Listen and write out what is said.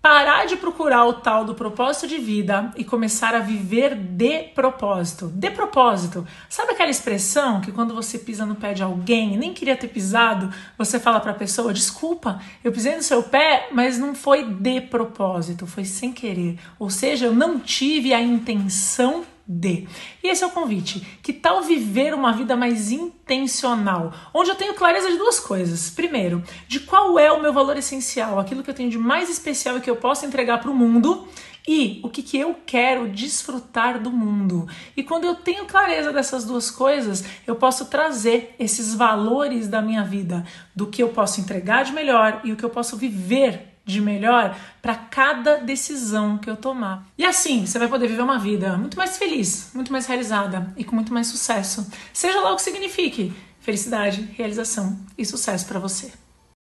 parar de procurar o tal do propósito de vida e começar a viver de propósito. De propósito. Sabe aquela expressão que quando você pisa no pé de alguém, nem queria ter pisado, você fala para a pessoa: "Desculpa, eu pisei no seu pé, mas não foi de propósito, foi sem querer". Ou seja, eu não tive a intenção D. E esse é o convite. Que tal viver uma vida mais intencional, onde eu tenho clareza de duas coisas. Primeiro, de qual é o meu valor essencial, aquilo que eu tenho de mais especial e que eu posso entregar para o mundo e o que, que eu quero desfrutar do mundo. E quando eu tenho clareza dessas duas coisas, eu posso trazer esses valores da minha vida, do que eu posso entregar de melhor e o que eu posso viver de melhor para cada decisão que eu tomar. E assim, você vai poder viver uma vida muito mais feliz, muito mais realizada e com muito mais sucesso. Seja lá o que signifique felicidade, realização e sucesso para você.